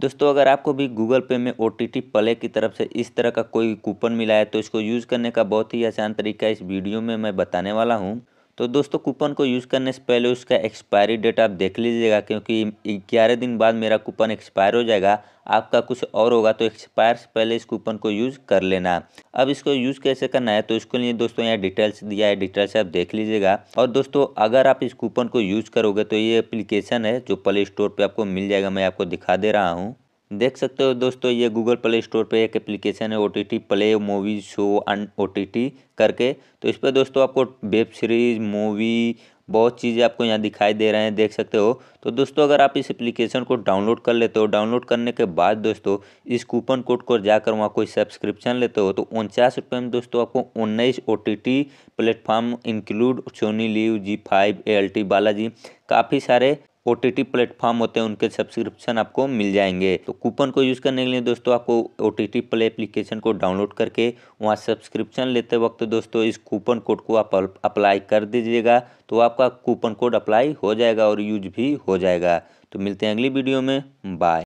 दोस्तों अगर आपको भी गूगल पे में ओ टी प्ले की तरफ से इस तरह का कोई कूपन मिला है तो इसको यूज़ करने का बहुत ही आसान तरीका इस वीडियो में मैं बताने वाला हूँ तो दोस्तों कूपन को यूज़ करने से पहले उसका एक्सपायरी डेट आप देख लीजिएगा क्योंकि ग्यारह दिन बाद मेरा कूपन एक्सपायर हो जाएगा आपका कुछ और होगा तो एक्सपायर से पहले इस कूपन को यूज़ कर लेना अब इसको यूज़ कैसे करना है तो इसके लिए दोस्तों यहाँ डिटेल्स दिया है डिटेल्स आप देख लीजिएगा और दोस्तों अगर आप इस कूपन को यूज़ करोगे तो ये एप्लीकेशन है जो प्ले स्टोर पर आपको मिल जाएगा मैं आपको दिखा दे रहा हूँ देख सकते हो दोस्तों ये गूगल प्ले स्टोर पे एक एप्लीकेशन है O T T play movie show on O T T करके तो इस पर दोस्तों आपको वेब सीरीज मूवी बहुत चीज़ें आपको यहाँ दिखाई दे रहे हैं देख सकते हो तो दोस्तों अगर आप इस एप्लीकेशन को डाउनलोड कर लेते हो डाउनलोड करने के बाद दोस्तों इस कूपन कोड को जाकर वहाँ कोई सब्सक्रिप्शन लेते हो तो उनचास रुपये में दोस्तों आपको उन्नीस O T T platform include Sony LIV ZEE five A L T Balaji काफ़ी सारे ओ टी टी प्लेटफॉर्म होते हैं उनके सब्सक्रिप्शन आपको मिल जाएंगे तो कूपन को यूज़ करने के लिए दोस्तों आपको O T T play application को डाउनलोड करके वहाँ सब्सक्रिप्शन लेते वक्त दोस्तों इस कूपन कोड को आप अप्लाई कर दीजिएगा तो आपका कूपन कोड अप्लाई हो जाएगा और यूज भी हो जाएगा तो मिलते हैं अगली वीडियो में बाय